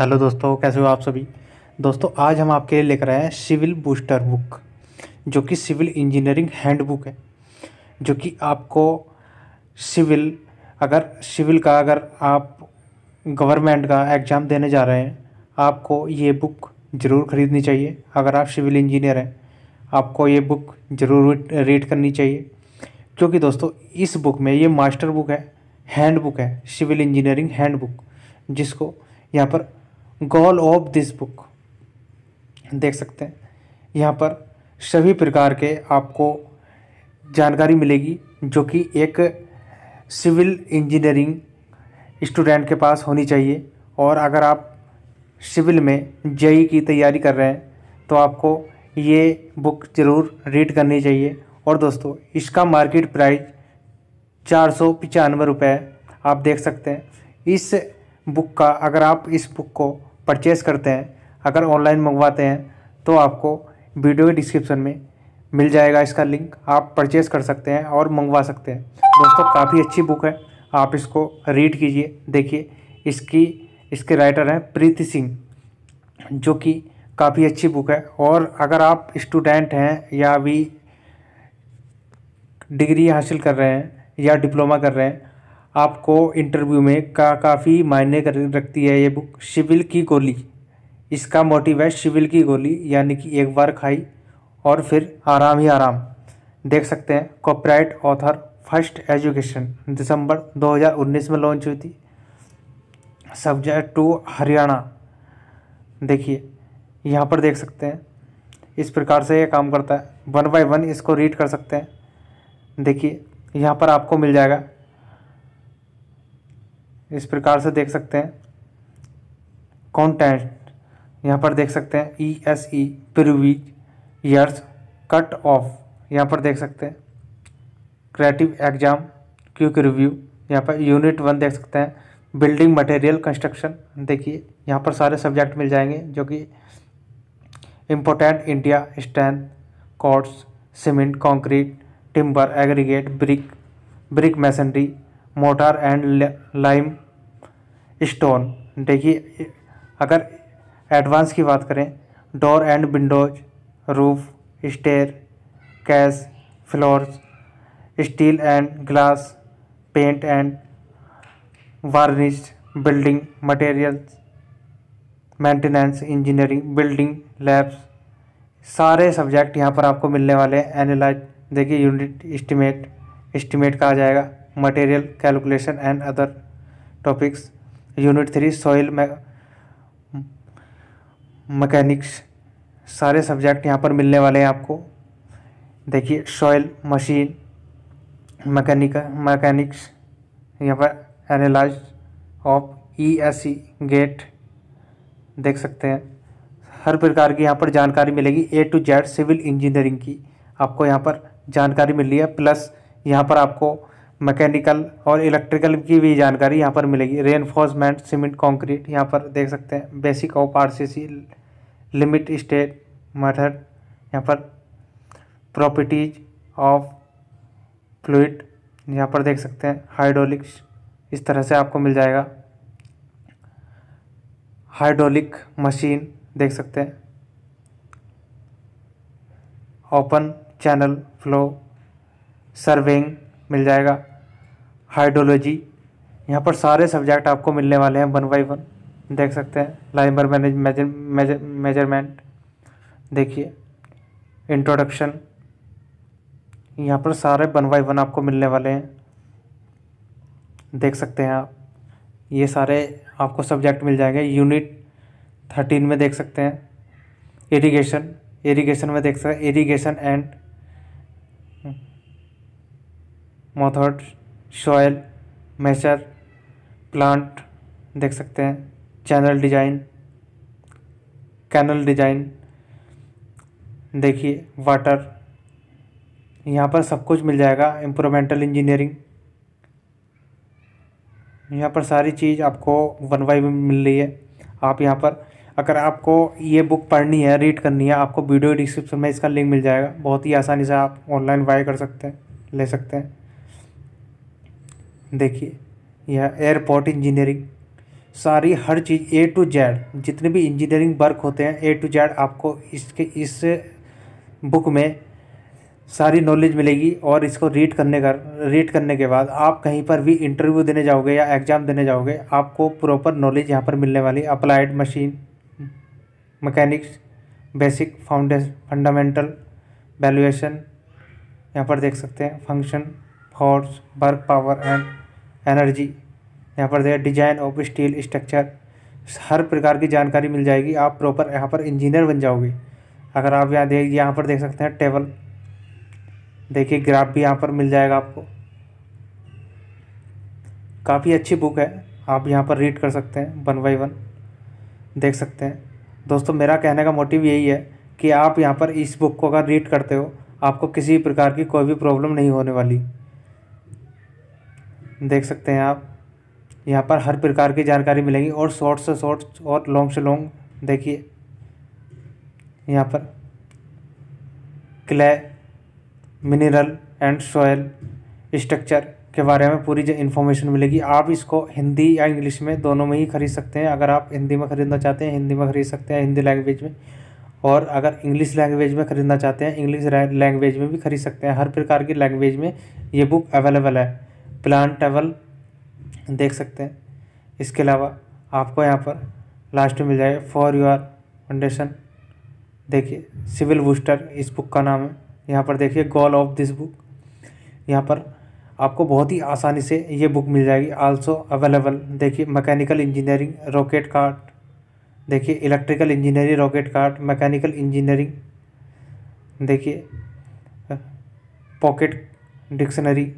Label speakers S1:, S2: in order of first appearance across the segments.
S1: hello दोस्तों कैसे हो आप सभी दोस्तों आज हम आपके लिए लेकर आए हैं सिविल बूस्टर बुक जो कि सिविल इंजीनियरिंग हैंड बुक है जो कि आपको सिविल अगर सिविल का अगर आप गवर्नमेंट का एग्ज़ाम देने जा रहे हैं आपको ये बुक ज़रूर ख़रीदनी चाहिए अगर आप सिविल इंजीनियर हैं आपको ये बुक ज़रूर रीड करनी चाहिए क्योंकि दोस्तों इस बुक में ये मास्टर बुक है हैंड बुक है सिविल इंजीनियरिंग हैंड बुक जिसको यहाँ पर गोल ऑफ दिस बुक देख सकते हैं यहाँ पर सभी प्रकार के आपको जानकारी मिलेगी जो कि एक सिविल इंजीनियरिंग स्टूडेंट के पास होनी चाहिए और अगर आप सिविल में जेई की तैयारी कर रहे हैं तो आपको ये बुक ज़रूर रीड करनी चाहिए और दोस्तों इसका मार्केट प्राइस चार सौ पचानवे रुपये आप देख सकते हैं इस बुक का अगर आप इस बुक को परचेस करते हैं अगर ऑनलाइन मंगवाते हैं तो आपको वीडियो के डिस्क्रिप्शन में मिल जाएगा इसका लिंक आप परचेस कर सकते हैं और मंगवा सकते हैं दोस्तों काफ़ी अच्छी बुक है आप इसको रीड कीजिए देखिए इसकी इसके राइटर हैं प्रीति सिंह जो कि काफ़ी अच्छी बुक है और अगर आप स्टूडेंट हैं या अभी डिग्री हासिल कर रहे हैं या डिप्लोमा कर रहे हैं आपको इंटरव्यू में का काफ़ी मायने कर रखती है ये बुक शिविल की गोली इसका मोटिव है शिविल की गोली यानी कि एक बार खाई और फिर आराम ही आराम देख सकते हैं copyright author first education December 2019 में लॉन्च हुई थी सब्जेक्ट टू हरियाणा देखिए यहाँ पर देख सकते हैं इस प्रकार से ये काम करता है वन बाय वन इसको रीड कर सकते हैं देखिए यहाँ पर आपको मिल जाएगा इस प्रकार से देख सकते हैं कॉन्टेंट यहाँ पर देख सकते हैं E S E previous years cut off यहाँ पर देख सकते हैं क्रिएटिव एग्जाम क्यूक रिव्यू यहाँ पर यूनिट वन देख सकते हैं बिल्डिंग मटेरियल कंस्ट्रक्शन देखिए यहाँ पर सारे सब्जेक्ट मिल जाएंगे जो कि important India standard codes cement concrete timber aggregate brick brick masonry mortar and limestone देखिए अगर एडवांस की बात करें door and windows roof staircase floors steel and glass paint and varnish building materials maintenance engineering building labs सारे subject यहाँ पर आपको मिलने वाले हैं एनालाइज देखिए यूनिट इस्टीमेट इस्टीमेट कहा जाएगा material calculation and other topics unit three soil mechanics सारे सब्जेक्ट यहाँ पर मिलने वाले हैं आपको देखिए सॉइल मशीन मैकेनिक मैकेनिक्स यहाँ पर analysis of E S C GATE देख सकते हैं हर प्रकार की यहाँ पर जानकारी मिलेगी A to Z civil engineering की आपको यहाँ पर जानकारी मिल रही है प्लस यहाँ पर आपको मैकेनिकल और इलेक्ट्रिकल की भी जानकारी यहाँ पर मिलेगी रेनफोर्समेंट सीमेंट कंक्रीट यहाँ पर देख सकते हैं basic of R limit state method यहाँ पर प्रॉपर्टीज ऑफ फ्लूड यहाँ पर देख सकते हैं हाइड्रोलिक्स इस तरह से आपको मिल जाएगा हाइड्रोलिक मशीन देख सकते हैं ओपन चैनल फ्लो सर्विंग मिल जाएगा हाइड्रोलॉजी यहाँ पर सारे सब्जेक्ट आपको मिलने वाले हैं वन बाई वन देख सकते हैं लाइमर मैनेज मेजर मेजरमेंट देखिए इंट्रोडक्शन यहाँ पर सारे वन बाई वन आपको मिलने वाले हैं देख सकते हैं आप ये सारे आपको सब्जेक्ट मिल जाएंगे यूनिट थर्टीन में देख सकते हैं इरीगेशन इरीगेशन में देख सकते हैं irrigation and method soil moisture plant देख सकते हैं चैनल डिजाइन कैनल डिजाइन देखिए वाटर यहाँ पर सब कुछ मिल जाएगा इम्प्रोमेंटल इंजीनियरिंग यहाँ पर सारी चीज़ आपको वन वाई में मिल रही है आप यहाँ पर अगर आपको ये बुक पढ़नी है रीड करनी है आपको वीडियो डिस्क्रिप्शन में इसका लिंक मिल जाएगा बहुत ही आसानी से आप ऑनलाइन बाय कर सकते हैं ले सकते हैं देखिए यह एयरपोर्ट इंजीनियरिंग सारी हर चीज़ ए टू जेड जितने भी इंजीनियरिंग वर्क होते हैं ए टू जेड आपको इसके इस बुक में सारी नॉलेज मिलेगी और इसको रीड करने का रीड करने के बाद आप कहीं पर भी इंटरव्यू देने जाओगे या एग्ज़ाम देने जाओगे आपको प्रॉपर नॉलेज यहाँ पर मिलने वाली applied machine mechanics basic foundation fundamental valuation यहाँ पर देख सकते हैं function force work power and energy यहाँ पर देगा डिजाइन ऑफ स्टील स्ट्रक्चर हर प्रकार की जानकारी मिल जाएगी आप प्रॉपर यहाँ पर इंजीनियर बन जाओगे अगर आप यहाँ देख यहाँ पर देख सकते हैं टेबल देखिए ग्राफ भी यहाँ पर मिल जाएगा आपको काफ़ी अच्छी बुक है आप यहाँ पर रीड कर सकते हैं वन बाई वन देख सकते हैं दोस्तों मेरा कहने का मोटिव यही है कि आप यहाँ पर इस बुक को अगर रीड करते हो आपको किसी प्रकार की कोई भी प्रॉब्लम नहीं होने वाली देख सकते हैं आप यहाँ पर हर प्रकार की जानकारी मिलेगी और शॉर्ट से शॉर्ट और लॉन्ग से लॉन्ग देखिए यहाँ पर clay mineral and soil structure के बारे में पूरी जो इन्फॉर्मेशन मिलेगी आप इसको हिंदी या इंग्लिश में दोनों में ही खरीद सकते हैं अगर आप हिंदी में ख़रीदना चाहते हैं हिंदी में ख़रीद सकते हैं हिंदी लैंग्वेज में और अगर इंग्लिश लैंग्वेज में ख़रीदना चाहते हैं इंग्लिश लैंग्वेज में भी खरीद सकते हैं हर प्रकार की लैंग्वेज में ये बुक अवेलेबल है प्लान टेबल देख सकते हैं इसके अलावा आपको यहाँ पर लास्ट में मिल जाएगा फॉर योर फाउंडेशन देखिए सिविल बूस्टर इस बुक का नाम है यहाँ पर देखिए गोल ऑफ दिस बुक यहाँ पर आपको बहुत ही आसानी से ये बुक मिल जाएगी आल्सो अवेलेबल देखिए मैकेनिकल इंजीनियरिंग रॉकेट कार्ट देखिए electrical engineering rocket card mechanical engineering देखिए पॉकेट डिक्शनरी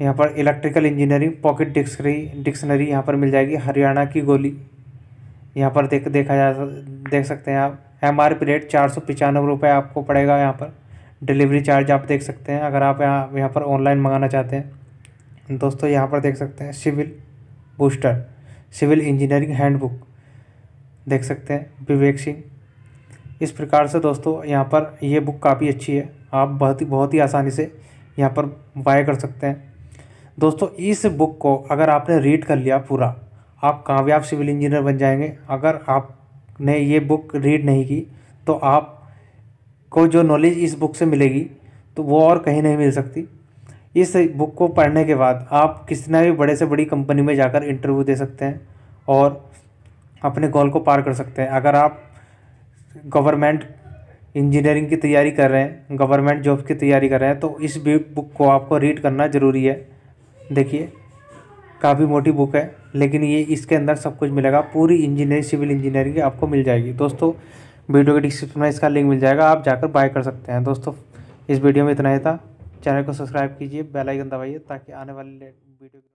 S1: यहाँ पर electrical engineering pocket dictionary dictionary यहाँ पर मिल जाएगी हरियाणा की गोली यहाँ पर देख देखा जा देख सकते हैं आप एम आर पी रेट चार सौ पचानवे रुपये आपको पड़ेगा यहाँ पर डिलीवरी चार्ज आप देख सकते हैं अगर आप यहाँ यहाँ पर ऑनलाइन मंगाना चाहते हैं दोस्तों यहाँ पर देख सकते हैं civil booster civil engineering handbook देख सकते हैं विवेक सिंह इस प्रकार से दोस्तों यहाँ पर ये बुक काफ़ी अच्छी है आप बहुत ही बहुत ही आसानी से यहाँ पर बाय कर सकते हैं दोस्तों इस बुक को अगर आपने रीड कर लिया पूरा आप कामयाब सिविल इंजीनियर बन जाएंगे अगर आपने ये बुक रीड नहीं की तो आप को जो नॉलेज इस बुक से मिलेगी तो वो और कहीं नहीं मिल सकती इस बुक को पढ़ने के बाद आप किसी भी बड़े से बड़ी कंपनी में जाकर इंटरव्यू दे सकते हैं और अपने गोल को पार कर सकते हैं अगर आप गवर्नमेंट इंजीनियरिंग की तैयारी कर रहे हैं गवर्नमेंट जॉब की तैयारी कर रहे हैं तो इस बुक को आपको रीड करना ज़रूरी है देखिए काफ़ी मोटी बुक है लेकिन ये इसके अंदर सब कुछ मिलेगा पूरी इंजीनियरिंग सिविल इंजीनियरिंग आपको मिल जाएगी दोस्तों वीडियो के डिस्क्रिप्शन में इसका लिंक मिल जाएगा आप जाकर बाय कर सकते हैं दोस्तों इस वीडियो में इतना ही था चैनल को सब्सक्राइब कीजिए बेल आइकन दबाइए ताकि आने वाले वीडियो